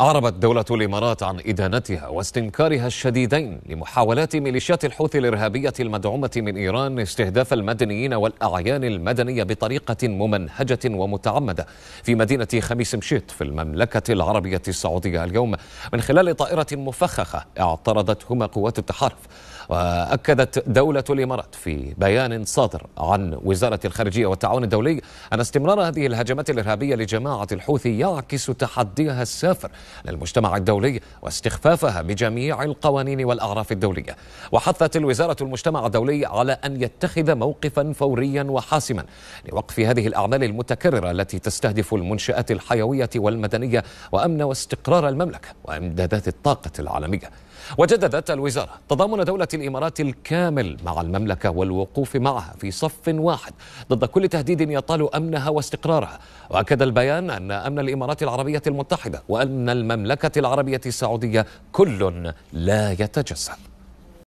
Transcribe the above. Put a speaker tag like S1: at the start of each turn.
S1: أعربت دولة الإمارات عن إدانتها واستنكارها الشديدين لمحاولات ميليشيات الحوثي الإرهابية المدعومة من إيران استهداف المدنيين والأعيان المدنية بطريقة ممنهجة ومتعمدة في مدينة خميس مشيط في المملكة العربية السعودية اليوم من خلال طائرة مفخخة اعترضتهما قوات التحالف وأكدت دولة الإمارات في بيان صادر عن وزارة الخارجية والتعاون الدولي أن استمرار هذه الهجمات الإرهابية لجماعة الحوثي يعكس تحديها السافر للمجتمع الدولي واستخفافها بجميع القوانين والأعراف الدولية وحثت الوزارة المجتمع الدولي على أن يتخذ موقفا فوريا وحاسما لوقف هذه الأعمال المتكررة التي تستهدف المنشآت الحيوية والمدنية وأمن واستقرار المملكة وإمدادات الطاقة العالمية وجددت الوزارة تضامن دولة الإمارات الكامل مع المملكة والوقوف معها في صف واحد ضد كل تهديد يطال أمنها واستقرارها وأكد البيان أن أمن الإمارات العربية المتحدة وأمن المملكة العربية السعودية كل
S2: لا يتجزأ